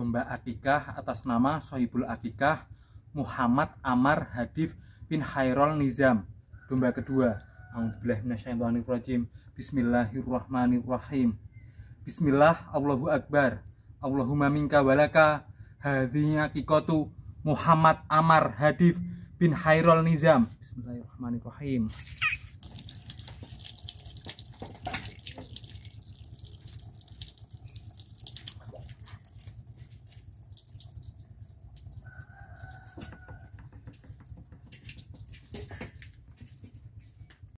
domba akikah atas nama Sohibul Akikah Muhammad Amar Hadif bin Khairul Nizam domba kedua Alhamdulillahirrahmanirrahim Bismillahirrahmanirrahim Bismillah Allahu Akbar Allahumma minka walaka Hadinya kikotu Muhammad Amar Hadif bin Khairul Nizam Bismillahirrahmanirrahim